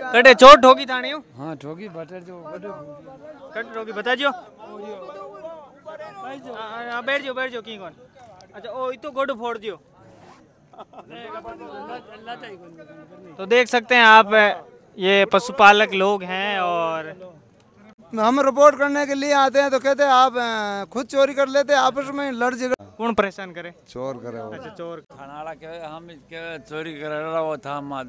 कटे चोट ठोकी थाने हो हां ठोकी बटर जो बटर कट ठोकी बता जो हां बैठ जाओ बैठ जाओ की कौन अच्छा ओ इतो तो गोड फोड़ दियो तो देख सकते हैं आप ये पशुपालक लोग हैं और हम रिपोर्ट करने के लिए आते हैं तो कहते हैं आप खुद चोरी कर लेते आपस में लड़ झगड़ कौन परेशान करे चोर करे अच्छा चोर खाना के हम के चोरी कर रहा वो था हम हाँ।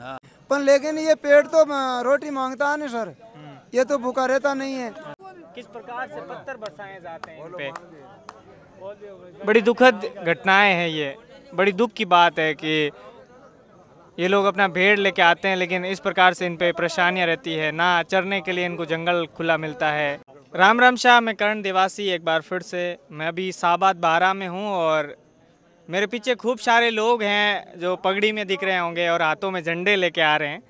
हाँ। पर लेकिन ये पेट तो रोटी मांगता है ना सर हम्म। ये तो भूखा रहता नहीं है किस प्रकार से पत्थर बरसाए जाते हैं पे बड़ी दुखद घटनाएं हैं ये बड़ी दुख की बात है कि ये लोग अपना भेड़ लेके आते हैं लेकिन इस प्रकार से इन पे परेशानियाँ रहती है ना चरने के लिए इनको जंगल खुला मिलता है राम राम शाह मैं करण देवासी एक बार फिर से मैं अभी साबाद बारा में हूँ और मेरे पीछे खूब सारे लोग हैं जो पगड़ी में दिख रहे होंगे और हाथों में झंडे लेके आ रहे हैं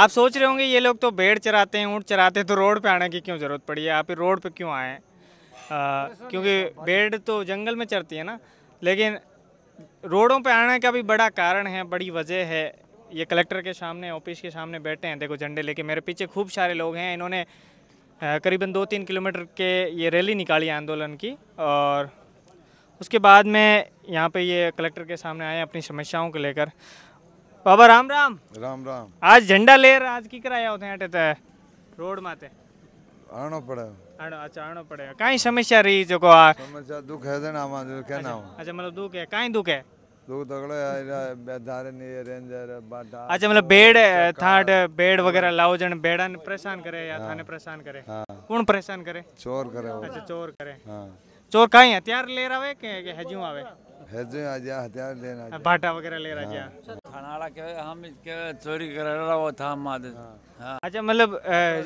आप सोच रहे होंगे ये लोग तो भेड़ चराते हैं ऊँट चराते हैं तो रोड पे आने की क्यों ज़रूरत पड़ी है आप रोड पे क्यों आए क्योंकि भेड़ तो जंगल में चरती है ना लेकिन रोडों पे आने का भी बड़ा कारण है बड़ी वजह है ये कलेक्टर के सामने ऑफिस के सामने बैठे हैं देखो झंडे लेके मेरे पीछे खूब सारे लोग हैं इन्होंने करीबन दो तीन किलोमीटर के ये रैली निकाली आंदोलन की और उसके बाद में यहाँ पे ये कलेक्टर के सामने आए अपनी समस्याओं को लेकर बाबा राम राम राम राम आज झंडा रहा आज की कराया होते हैं अटे रोड माते आनो पड़ा आनो अच्छा आनो पड़े कहीं समस्या रही जो को आ समस्या दुख है ना हमारे कहना अच्छा, अच्छा मतलब दुख है कहीं दुख है अच्छा मतलब बेड थाट बेड वगैरह लाओ जन बेड़ा ने परेशान करे या थाने हाँ। परेशान करे हाँ। कौन परेशान करे चोर करे अच्छा चोर करे हाँ। चोर कहीं हथियार ले रहा है के हजू आवे हजू आ जा हथियार लेना भाटा वगैरह ले रहा जा थाना वाला के हम के चोरी कर रहा वो था माद अच्छा मतलब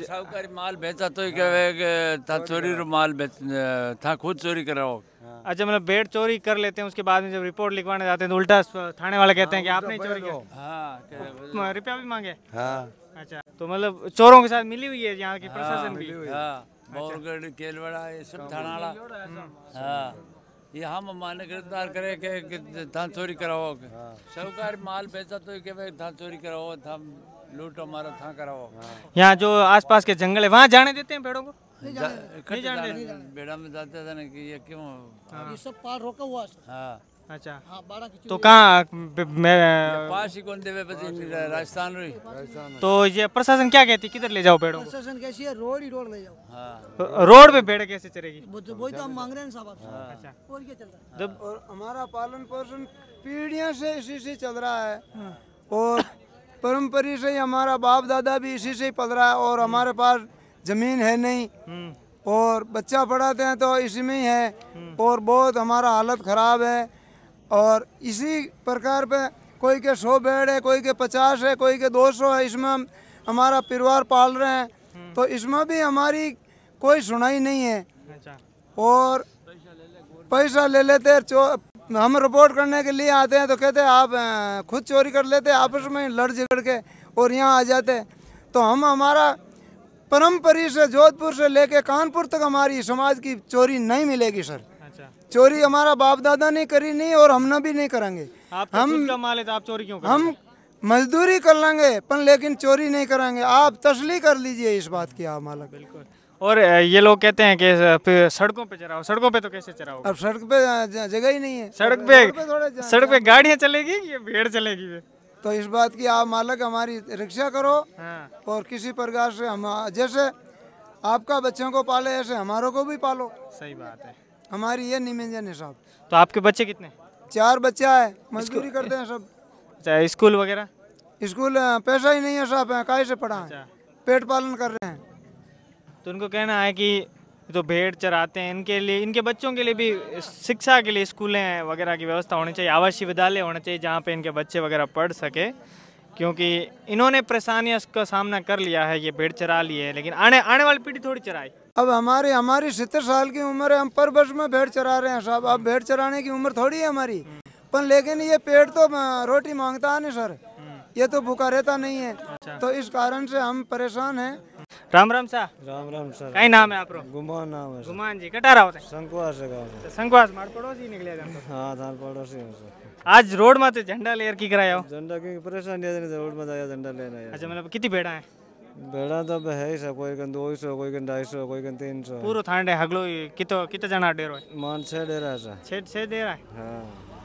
साहूकारी माल बेचा तो के चोरी रो माल बेच था खुद चोरी कर रहा हाँ। अच्छा मतलब बेड चोरी कर लेते हैं उसके बाद में जब रिपोर्ट लिखवाने जाते हैं तो उल्टा थाने वाले कहते हैं कि हाँ, आपने चोरी किया हाँ, रुपया भी मांगे अच्छा तो मतलब चोरों के साथ मिली हुई है यहाँ की प्रशासन की हम्म। ये हम माने गिरफ्तार करे के धान चोरी कराओ सरकार माल बेचा तो के धान चोरी कराओ लूटो मारो था कराओ यहाँ जो आसपास के जंगल है वहाँ जाने देते हैं पेड़ों को नहीं बेड़ा में जाते थे ना कि ये क्यों हाँ। ये सब रोका हुआ हाँ। अच्छा हाँ तो कहाँ मैं राजस्थान तो ये प्रशासन क्या कहती है किधर ले जाओ पेड़ों प्रशासन कैसी है रोड ही रोड ले जाओ हाँ। रोड पे पेड़ कैसे चलेगी तो- वही तो हम मांग रहे हैं साहब हाँ। अच्छा और क्या चल रहा है जब और हमारा पालन पोषण पीढ़िया से इसी से चल रहा है और परम्परा से हमारा बाप दादा भी इसी से पल रहा है और हमारे पास जमीन है नहीं और बच्चा पढ़ाते हैं तो इसी में ही है और बहुत हमारा हालत ख़राब है और इसी प्रकार पे कोई के सौ बेड है कोई के पचास है कोई के दो सौ है इसमें हम हमारा परिवार पाल रहे हैं तो इसमें भी हमारी कोई सुनाई नहीं है अच्छा। और पैसा ले लेते हम रिपोर्ट करने के लिए आते हैं तो कहते हैं आप खुद चोरी कर लेते आपस में लड़ झगड़ के और यहाँ आ जाते तो हम हमारा परम्परी से जोधपुर से लेके कानपुर तक हमारी समाज की चोरी नहीं मिलेगी सर अच्छा। चोरी हमारा बाप दादा ने करी नहीं और हमने भी नहीं करेंगे हम कमा लेते तो आप चोरी क्यों हम मजदूरी कर लेंगे पर लेकिन चोरी नहीं करेंगे आप तसली कर लीजिए इस बात की आप मालक बिल्कुल और ये लोग कहते हैं कि सड़कों पे चराओ सड़कों पे तो कैसे चराओ अब सड़क पे जगह ही नहीं है सड़क पे सड़क पे, पे गाड़ियाँ चलेगी ये भीड़ चलेगी तो इस बात की आप मालक हमारी रक्षा करो हाँ। और किसी प्रकार से हम जैसे आपका बच्चों को पाले ऐसे हमारों को भी पालो सही बात है हमारी ये निमंजन है साहब तो आपके बच्चे कितने चार बच्चा है मजदूरी करते हैं सब अच्छा स्कूल वगैरह स्कूल हाँ, पैसा ही नहीं है साहब काहे से पढ़ा है अच्छा। पेट पालन कर रहे हैं तो उनको कहना है कि जो भेड़ चराते हैं इनके लिए इनके बच्चों के लिए भी शिक्षा के लिए स्कूलें वगैरह की व्यवस्था होनी चाहिए आवासीय विद्यालय होने चाहिए जहाँ पर इनके बच्चे वगैरह पढ़ सके क्योंकि इन्होंने परेशानियों का सामना कर लिया है ये भेड़ चरा लिए है लेकिन आने आने वाली पीढ़ी थोड़ी चराए अब हमारे हमारी सत्तर साल की उम्र है हम पर वर्ष में भेड़ चरा रहे हैं साहब अब भेड़ चराने की उम्र थोड़ी है हमारी पर लेकिन ये पेड़ तो रोटी मांगता है ना सर हम्म। ये तो भूखा रहता नहीं है अच्छा। तो इस कारण से हम परेशान हैं राम राम રામ રામ શાહ રામ રામ સર કઈ નામ હે આપરો ગુમાન નામ હે ગુમાન होता है હોતે से હે ગાંવ સંકવાસ માર પડોશી निकले हम हां थार पड़ोसी सर आज रोड में तो झंडा लेयर की कराया हो झंडा की परेशानी है रोड में आया झंडा लेना अच्छा मतलब कितनी भेड़ा है भेड़ा तो है ही सब कोई कन 200 कोई कन 250 कोई कन 300 पूरो थांडे हगलो कितो कितो जना डेरो है मान छे डेरा है छे छे डेरा है हां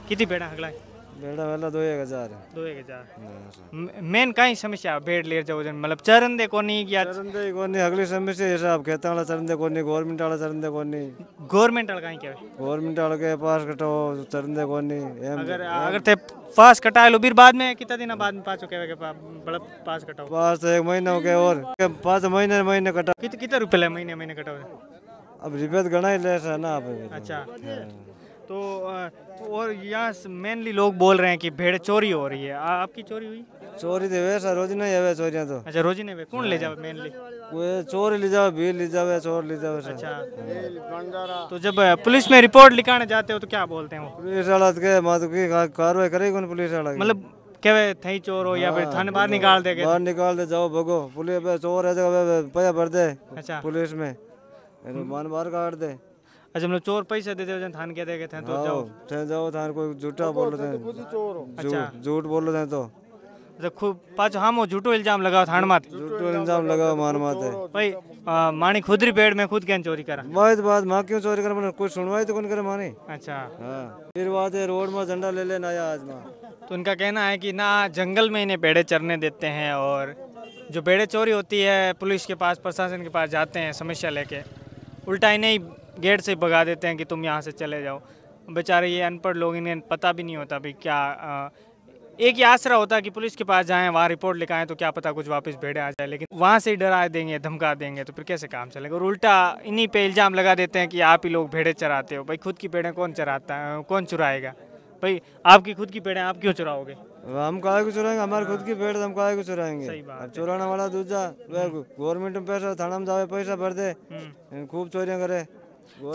कितनी भेड़ा हगला है ಬೇಡ ಎಲ್ಲ ದೋಯೆಗ ಜಾರ ದೋಯೆಗ ಜಾರ ಮೇನ್ ಕಾಯಿ ಸಮಸ್ಯೆ ಬೇಡ್ ಲೇರ್ जाओ जन मतलब चरंदे कोनी या चरंदे कोनी अगली समस्या हिसाब खेता वाला चरंदे कोनी गवर्नमेंट वाला चरंदे कोनी गवर्नमेंट वाला कहीं क्या गवर्नमेंट वाला के पास कटो चरंदे कोनी अगर अगर ते पास कटाए लो फिर बाद में कितना दिन बाद में पास के बड़ा पास कटाओ पास तो एक महीना हो गया और पास तो महीने महीने कटाओ कितने कितने रुपये महीने महीने कटाओ अब रिपेयर गणा ही ले ना आप अच्छा हाँ। तो, तो और यहाँ मेनली लोग बोल रहे हैं कि भेड़ चोरी हो रही है आपकी चोरी हुई चोरी तो वैसा रोज नहीं है चोरियाँ तो अच्छा रोज नहीं कौन ले जाओ मेनली चोर ले जाओ भीड़ ले जाओ चोर ले जाओ अच्छा तो जब पुलिस में रिपोर्ट लिखाने जाते हो तो क्या बोलते हैं वो पुलिस वाला के मतलब की कार्रवाई करेगी पुलिस वाला मतलब कहवे थे चोर हो या फिर हाँ, थाने बाहर निकाल दे बाहर निकाल दे जाओ भगो पुलिस चोर है तो पैसा भर दे अच्छा पुलिस में मान बाहर काट दे अच्छा मतलब चोर पैसा दे दे थान के देखे थे तो जाओ हाँ, थे जाओ थान को झूठा तो बोल रहे थे तो अच्छा झूठ बोल रहे थे तो अच्छा खूब पाछ हम झूठो इल्जाम लगाओ थान मात झूठो इल्जाम लगाओ मान है भाई मानी खुद री पेड़ में खुद केन चोरी करा बात तो बात मां क्यों चोरी कर मैंने कोई सुनवाई तो कौन करे माने अच्छा हां फिर बात है रोड में झंडा ले लेना आया आज मां तो उनका कहना है कि ना जंगल में इन्हें पेड़े चरने देते हैं और जो पेड़े चोरी होती है पुलिस के पास प्रशासन के पास जाते हैं समस्या लेके उल्टा इन्हें गेट से भगा देते हैं कि तुम यहाँ से चले जाओ बेचारे ये अनपढ़ लोग इन्हें पता भी नहीं होता भाई क्या आ, एक ही आसरा होता कि पुलिस के पास जाएं वहाँ रिपोर्ट लिखाएं तो क्या पता कुछ वापस भेड़े आ जाए लेकिन वहाँ से ही डरा देंगे धमका देंगे तो फिर कैसे काम चलेगा और उल्टा इन्हीं पे इल्ज़ाम लगा देते हैं कि आप ही लोग भेड़े चराते हो भाई खुद की पेड़ें कौन चराता है कौन चुराएगा भाई आपकी खुद की पेड़ें आप क्यों चुराओगे हम कहा को चुराएंगे हमारे खुद की भेड़ तो हम कहा को चुराएंगे अब चुराने वाला दूसरा गवर्नमेंट में पैसा थाना में जावे पैसा भर दे हम्म। खूब चोरियाँ करे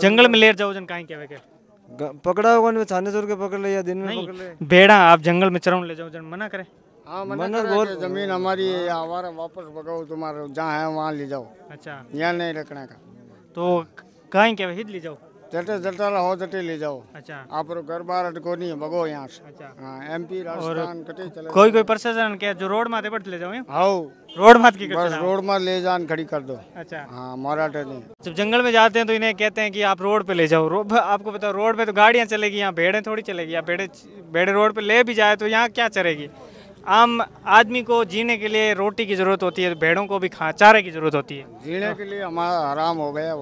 जंगल में लेट जाओ जन काहे केवे के पकड़ा होगा में छाने जोर के पकड़ ले या दिन में पकड़ ले बेड़ा आप जंगल में चरण ले जाओ जन मना करे हां मना बहुत जमीन हमारी हमारा वापस भगाओ तुम्हारे जहाँ है वहाँ ले जाओ अच्छा यहाँ नहीं रखना का तो कहीं के हिद ले जाओ जटे जटा रहो जटे ले जाओ अच्छा आप घर बार अटको नहीं है बगो यहाँ से अच्छा हाँ एम पी राजस्थान कटे चले कोई कोई प्रशासन क्या जो रोड माते पट ले जाओ हाउ रोड मात की बस रोड मात ले जान खड़ी कर दो अच्छा हाँ मराठे ने जब जंगल में जाते हैं तो इन्हें कहते हैं कि आप रोड पे ले जाओ आपको बताओ रोड पे तो गाड़ियाँ चलेगी यहाँ भेड़े थोड़ी चलेगी या भेड़े भेड़े रोड पे ले भी जाए तो यहाँ क्या चलेगी आम आदमी को जीने के लिए रोटी की जरूरत होती है भेड़ों को भी खा चारे की जरूरत होती है जीने के लिए हमारा आराम हो गया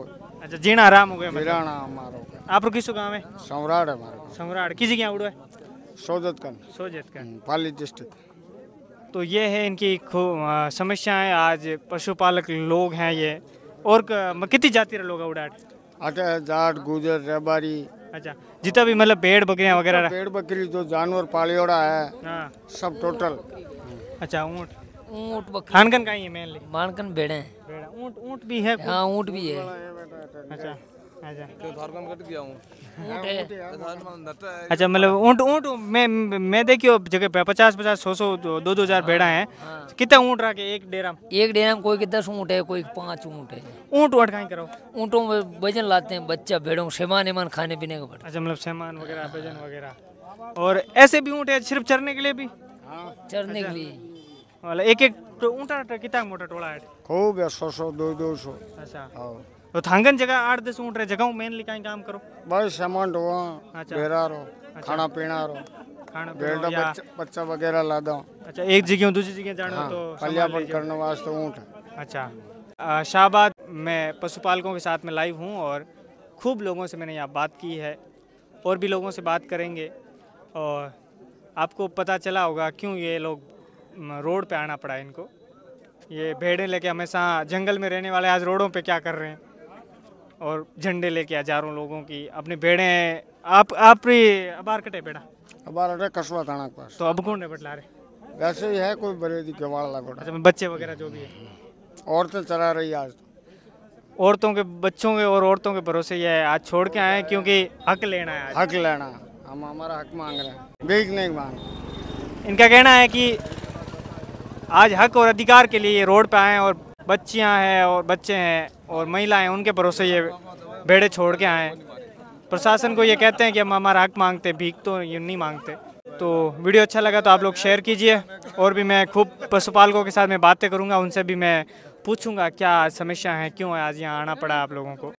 अच्छा जीना आराम हो गया मतलब। आप रुकी है सौराड़ है सम्राट किसी के उड़ो है सोजत हम्म, पाली डिस्ट्रिक्ट तो ये है इनकी समस्याएं आज पशुपालक लोग हैं ये और कितनी जाति रे लोग उड़ाट जाट गुजर रेबारी अच्छा जितना भी मतलब भेड़ बकरियां वगैरह पेड़ बकरी जो जानवर पाली है हाँ सब टोटल अच्छा ऊँट ऊंट बकरी खानकन का ही है मेनली मानकन भेड़े हैं भेड़ा ऊंट ऊँट भी है हां ऊंट भी है अच्छा अच्छा, अच्छा मतलब ऊँट ऊँट मैं मैं देखियो जगह पे पचास पचास सौ सौ दो दो हजार भेड़ा है हाँ। कितना ऊँट रहा रखे एक डेरा में एक डेरा में कोई के दस ऊँट है कोई पाँच ऊँट है ऊँट ऊँट कहीं करो ऊँटो में वजन लाते हैं बच्चा भेड़ों सामान एमान खाने पीने का अच्छा मतलब सामान वगैरह वजन वगैरह और ऐसे भी ऊँट है सिर्फ चरने के लिए भी हाँ, चरने अच्छा। के लिए वाला એટલે એક तो ઊંટા કેટલા મોટા ટોળા આઠ ખૂબ સો સો દો દો સો अच्छा हाँ तो थांगन जगह आठ दस ऊँट रहे जगह मेनली लिखा काम करो बस सामान ढोवा अच्छा। बेरा रो खाना पीना रो खाना पीना बच्चा- वगैरह लादा अच्छा एक जगह दूसरी जगह जाना तो संभाल पल्यापन करने वास्ते ऊँट अच्छा आ, शाहबाद मैं पशुपालकों के साथ में लाइव हूँ और खूब लोगों से मैंने यहाँ बात की है और भी लोगों से बात करेंगे और आपको पता चला होगा क्यों ये लोग रोड पे आना पड़ा इनको ये भेड़े लेके हमेशा जंगल में रहने वाले आज रोडों पे क्या कर रहे हैं और झंडे लेके हजारों लोगों की अपनी भेड़े आप आप भी अबार कटे बेड़ा अबार अटे कसवा थाना के पास तो अब कौन है बटला रहे वैसे ही है कोई बरेदी वाला लगोड़ा अच्छा बच्चे वगैरह जो भी है औरतें चला रही आज तो। औरतों के बच्चों के और औरतों के भरोसे ये आज छोड़ के आए क्योंकि हक लेना है हक लेना हम हमारा हक मांग रहे हैं भीख नहीं मांग इनका कहना है कि आज हक और अधिकार के लिए ये रोड पे आए और बच्चियां हैं और बच्चे हैं और महिलाएं उनके भरोसे ये भेड़े छोड़ के आए प्रशासन को ये कहते हैं कि हम हमारा हक मांगते भीख तो ये नहीं मांगते तो वीडियो अच्छा लगा तो आप लोग शेयर कीजिए और भी मैं खूब पशुपालकों के साथ मैं बातें करूँगा उनसे भी मैं पूछूंगा क्या समस्या है क्यों आज यहाँ आना पड़ा आप लोगों को